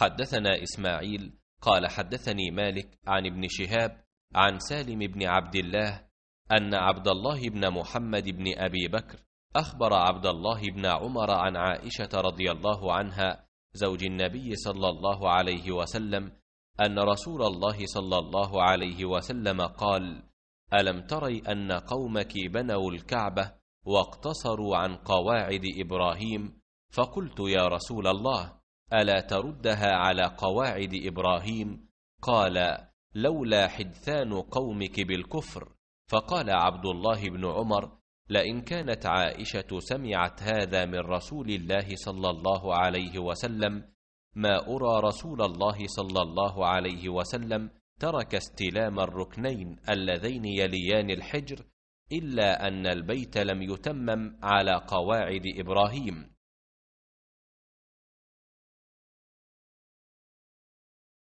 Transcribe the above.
حدثنا إسماعيل قال حدثني مالك عن ابن شهاب عن سالم بن عبد الله أن عبد الله بن محمد بن أبي بكر أخبر عبد الله بن عمر عن عائشة رضي الله عنها زوج النبي صلى الله عليه وسلم أن رسول الله صلى الله عليه وسلم قال: ألم تري أن قومك بنوا الكعبة واقتصروا عن قواعد إبراهيم؟ فقلت يا رسول الله الا تردها على قواعد ابراهيم قال لولا حدثان قومك بالكفر فقال عبد الله بن عمر لئن كانت عائشه سمعت هذا من رسول الله صلى الله عليه وسلم ما ارى رسول الله صلى الله عليه وسلم ترك استلام الركنين اللذين يليان الحجر الا ان البيت لم يتمم على قواعد ابراهيم